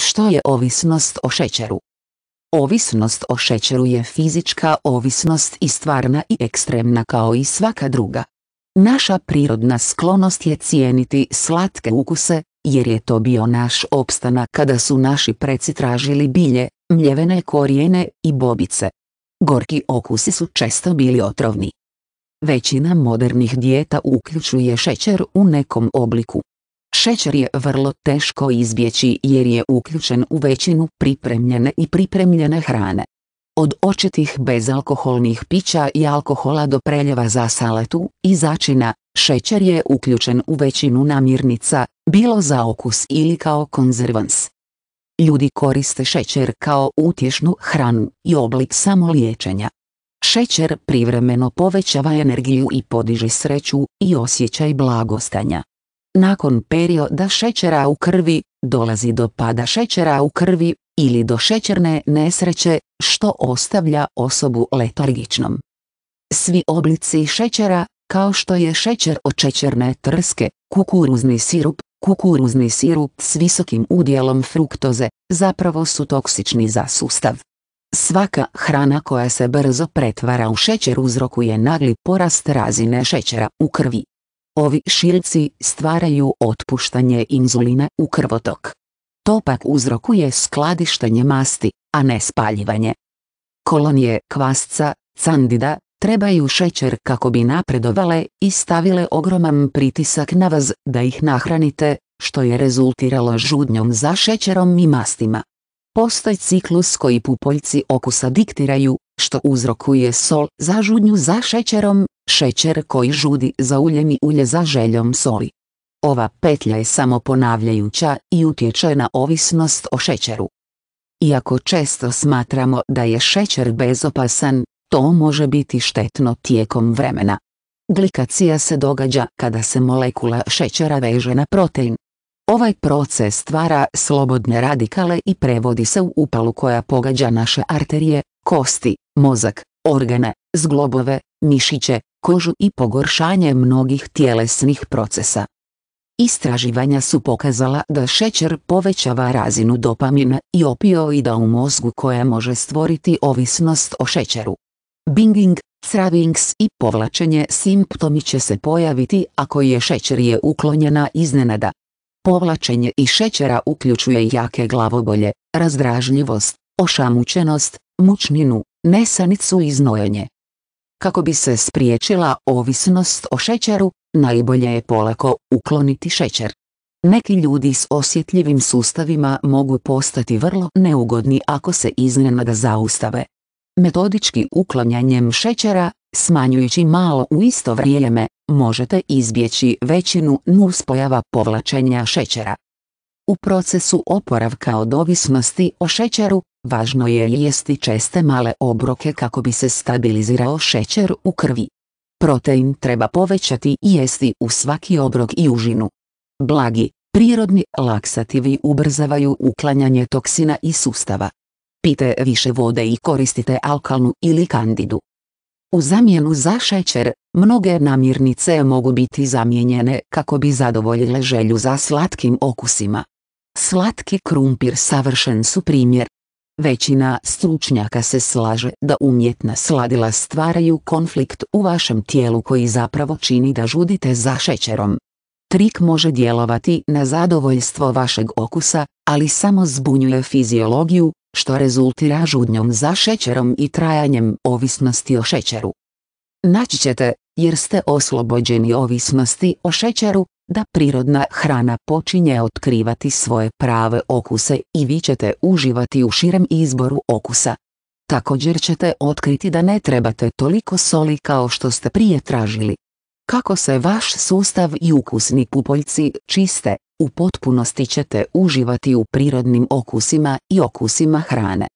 Što je ovisnost o šećeru? Ovisnost o šećeru je fizička ovisnost i stvarna i ekstremna kao i svaka druga. Naša prirodna sklonost je cijeniti slatke ukuse, jer je to bio naš opstanak kada su naši preci tražili bilje, mljevene korijene i bobice. Gorki okusi su često bili otrovni. Većina modernih dijeta uključuje šećer u nekom obliku. Šećer je vrlo teško izbjeći jer je uključen u većinu pripremljene i pripremljene hrane. Od očetih bezalkoholnih pića i alkohola do preljeva za saletu i začina, šećer je uključen u većinu namirnica, bilo za okus ili kao konzervans. Ljudi koriste šećer kao utješnu hranu i oblik samoliječenja. Šećer privremeno povećava energiju i podiže sreću i osjećaj blagostanja. Nakon perioda šećera u krvi, dolazi do pada šećera u krvi ili do šećerne nesreće, što ostavlja osobu letargičnom. Svi oblici šećera, kao što je šećer od šećerne trske, kukuruzni sirup, kukuruzni sirup s visokim udjelom fruktoze, zapravo su toksični za sustav. Svaka hrana koja se brzo pretvara u šećer uzrokuje nagli porast razine šećera u krvi. Ovi šilci stvaraju otpuštanje inzulina u krvotok. To pak uzrokuje skladištenje masti, a ne spaljivanje. Kolonije kvasca, candida, trebaju šećer kako bi napredovale i stavile ogroman pritisak na vas da ih nahranite, što je rezultiralo žudnjom za šećerom i mastima. Postoji ciklus koji pupoljci okusa diktiraju, što uzrokuje sol za žudnju za šećerom, šećer koji žudi za uljem i ulje za željom soli. Ova petlja je samo ponavljajuća i utječe na ovisnost o šećeru. Iako često smatramo da je šećer bezopasan, to može biti štetno tijekom vremena. Glikacija se događa kada se molekula šećera veže na protein, Ovaj proces stvara slobodne radikale i prevodi se u upalu koja pogađa naše arterije, kosti, mozak, organe, zglobove, mišiće, kožu i pogoršanje mnogih tjelesnih procesa. Istraživanja su pokazala da šećer povećava razinu dopamina i opioida u mozgu koja može stvoriti ovisnost o šećeru. Binging, cravings i povlačenje simptomi će se pojaviti ako je šećer je uklonjena iznenada, Povlačenje i šećera uključuje jake glavobolje, razdražljivost, ošamućenost, mučninu, nesanicu i znojenje. Kako bi se spriječila ovisnost o šećeru, najbolje je polako ukloniti šećer. Neki ljudi s osjetljivim sustavima mogu postati vrlo neugodni ako se iznenada zaustave. Metodički uklanjanjem šećera Smanjujući malo u isto vrijeme, možete izbjeći većinu nuspojava povlačenja šećera. U procesu oporavka od ovisnosti o šećeru, važno je jesti česte male obroke kako bi se stabilizirao šećer u krvi. Protein treba povećati i jesti u svaki obrok i užinu. Blagi, prirodni laksativi ubrzavaju uklanjanje toksina iz sustava. Pite više vode i koristite alkalnu ili kandidu. U zamjenu za šećer, mnoge namirnice mogu biti zamijenjene kako bi zadovoljile želju za slatkim okusima. Slatki krumpir savršen su primjer. Većina stručnjaka se slaže da umjetna sladila stvaraju konflikt u vašem tijelu koji zapravo čini da žudite za šećerom. Trik može djelovati na zadovoljstvo vašeg okusa, ali samo zbunjuje fiziologiju, što rezultira žudnjom za šećerom i trajanjem ovisnosti o šećeru. Naći ćete, jer ste oslobođeni ovisnosti o šećeru, da prirodna hrana počinje otkrivati svoje prave okuse i vi ćete uživati u širem izboru okusa. Također ćete otkriti da ne trebate toliko soli kao što ste prije tražili. Kako se vaš sustav i ukusni pupoljci čiste, u potpunosti ćete uživati u prirodnim okusima i okusima hrane.